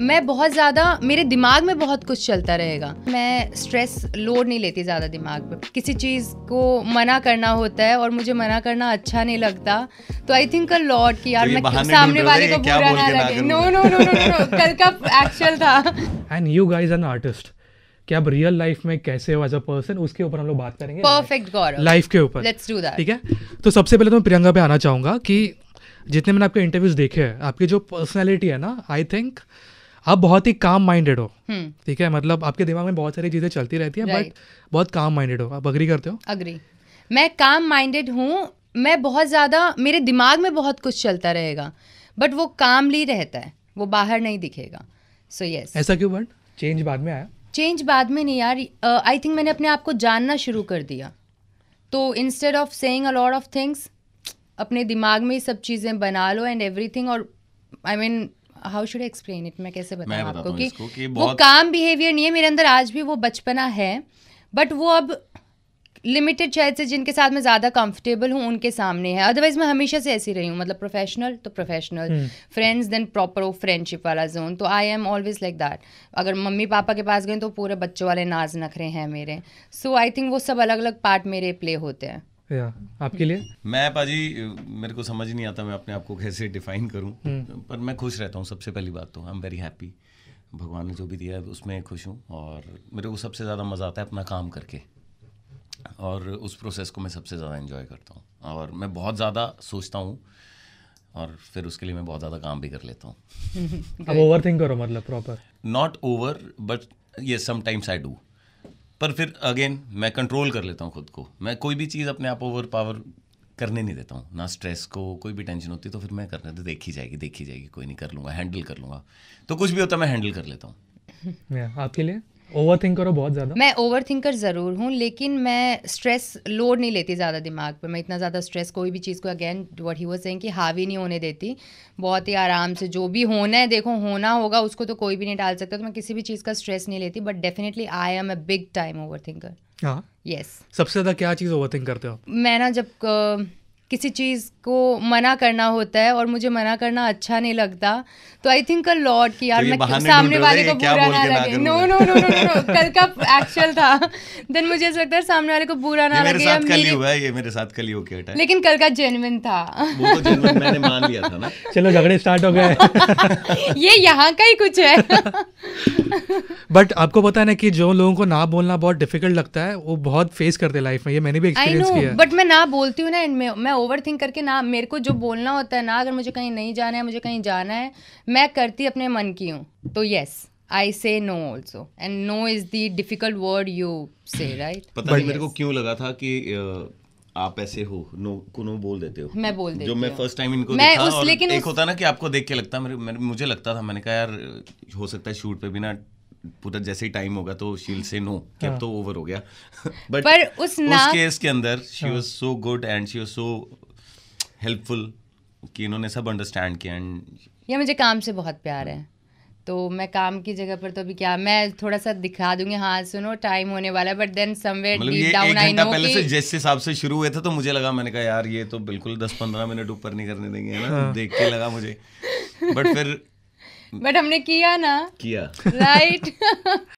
मैं बहुत ज़्यादा मेरे दिमाग में बहुत कुछ चलता रहेगा मैं स्ट्रेस लोड नहीं लेती ज़्यादा दिमाग पर किसी चीज़ को मना करना होता है और मुझे मना करना अच्छा नहीं लगता तो आई थिंक अ लॉट कि यार तो मैं सामने वाले को बुरा ना लगे no no no no no कल का एक्चुअल था and you guys an artist कि आप रियल लाइफ में कैसे हो एज अ पर्सन उसके ऊपर हम लोग बात करेंगे परफेक्ट गॉड लाइफ के ऊपर लेट्स डू दैट ठीक है तो सबसे पहले तो मैं प्रियंका पे आना चाहूंगा कि जितने मैंने आपके इंटरव्यूज देखे हैं आपकी जो पर्सनैलिटी है ना आई थिंक आप बहुत ही काम माइंडेड हो हम्म। ठीक है मतलब आपके दिमाग में बहुत सारी चीज़ें चलती रहती है बट बहुत काम माइंडेड हो आप अग्री करते हो अग्री मैं काम माइंडेड हूँ मैं बहुत ज़्यादा मेरे दिमाग में बहुत कुछ चलता रहेगा बट वो कामली रहता है वो बाहर नहीं दिखेगा सो so, यस yes. ऐसा क्यों बट चेंज बाद में आया चेंज बाद में नहीं यार आई uh, थिंक मैंने अपने आप को जानना शुरू कर दिया तो instead of saying a lot of things अपने दिमाग में ही सब चीज़ें बना लो एंड एवरीथिंग और I I mean mean, how should explain it मैं कैसे बताऊँ आपको कि, कि वो काम बिहेवियर नहीं है मेरे अंदर आज भी वो बचपना है बट वो अब लिमिटेड शायद से जिनके साथ मैं ज़्यादा कंफर्टेबल हूँ उनके सामने है अदरवाइज मैं हमेशा से ऐसी रही हूँ मतलब प्रोफेशनल तो प्रोफेशनल फ्रेंड्स देन प्रॉपर वो फ्रेंडशिप वाला जोन तो I am always like that अगर मम्मी पापा के पास गए तो पूरे बच्चों वाले नाज नखरे हैं मेरे सो आई थिंक वो सब अलग अलग पार्ट मेरे प्ले होते हैं या आपके लिए मैं पाजी मेरे को समझ नहीं आता मैं अपने आप को कैसे डिफाइन करूं हम्म। पर मैं खुश रहता हूं सबसे पहली बात तो आई एम वेरी हैप्पी भगवान ने जो भी दिया है उसमें खुश हूँ और मेरे को सबसे ज़्यादा मज़ा आता है अपना काम करके और उस प्रोसेस को मैं सबसे ज़्यादा इन्जॉय करता हूँ और मैं बहुत ज़्यादा सोचता हूँ और फिर उसके लिए मैं बहुत ज़्यादा काम भी कर लेता हूँ अब ओवर थिंक करो मतलब प्रॉपर नॉट ओवर बट ये समटाइम्स आई डू पर फिर अगेन मैं कंट्रोल कर लेता हूँ खुद को मैं कोई भी चीज़ अपने आप ओवर पावर करने नहीं देता हूँ ना स्ट्रेस को कोई भी टेंशन होती तो फिर मैं करने तो देखी जाएगी देखी जाएगी कोई नहीं कर लूँगा हैंडल कर लूँगा तो कुछ भी होता मैं हैंडल कर लेता हूँ आपके लिए ओवरथिंकर करो बहुत ज़्यादा मैं ओवरथिंकर ज़रूर हूँ लेकिन मैं स्ट्रेस लोड नहीं लेती ज़्यादा दिमाग पे मैं इतना ज़्यादा स्ट्रेस कोई भी चीज़ को again what he was saying कि हावी नहीं होने देती बहुत ही आराम से जो भी होना है देखो होना होगा उसको तो कोई भी नहीं डाल सकता तो मैं किसी भी चीज़ का स्ट्रेस नहीं लेती but definitely I am a big time over thinker yes सबसे ज़्यादा क्या चीज़ ओवर थिंक करते हो मैं ना जब किसी चीज़ को मना करना होता है और मुझे मना करना अच्छा नहीं लगता तो आई थिंक अ लॉट कि यार तो मैं सामने वाले को बुरा ना लगे no no no no no कल का एक्चुअल था देन मुझे ऐसा लगता है सामने वाले को बुरा ना लगे या मेरी हुआ है ये मेरे साथ कल हो गया लेकिन कल का जेन्युइन था वो तो मैंने मान लिया था ना चलो झगड़े स्टार्ट हो गए ये यहाँ का ही कुछ है बट आपको पता है ना कि जो लोगों को ना बोलना बहुत डिफिकल्ट लगता है वो बहुत फेस करते लाइफ में ये मैंने भी एक्सपीरियंस किया बट मैं ना बोलती हूँ ना मैं, मैं ओवर थिंक करके ना मेरे को जो बोलना होता है ना अगर मुझे कहीं नहीं जाना है मुझे कहीं जाना है मैं करती अपने मन की हूँ तो yes I say no also and no is the difficult word you say right पता नहीं मेरे को क्यों लगा था कि आप ऐसे हो नो कुनो बोल देते हो मैं बोल देती जो मैं फर्स्ट टाइम इनको मैं देखा उस, और लेकिन एक उस... होता ना कि आपको देख के लगता मेरे, मेरे मुझे लगता था मैंने कहा यार हो सकता है शूट पे भी ना पूरा जैसे ही टाइम होगा तो शील से नो कि अब हाँ। तो ओवर हो गया बट पर उस ना उस केस के अंदर she was so good and she was so helpful कि इन्होंने सब अंडरस्टैंड किया एंड ये मुझे काम से बहुत प्यार है तो मैं काम की जगह पर तो अभी क्या मैं थोड़ा सा दिखा दूंगी हाँ सुनो टाइम होने वाला है but then somewhere down I know पहले से जिस हिसाब से शुरू हुए थे तो मुझे लगा मैंने कहा यार ये तो बिल्कुल दस पंद्रह मिनट ऊपर नहीं करने देंगे ना हाँ। देख के लगा मुझे बट फिर बट हमने किया ना किया राइट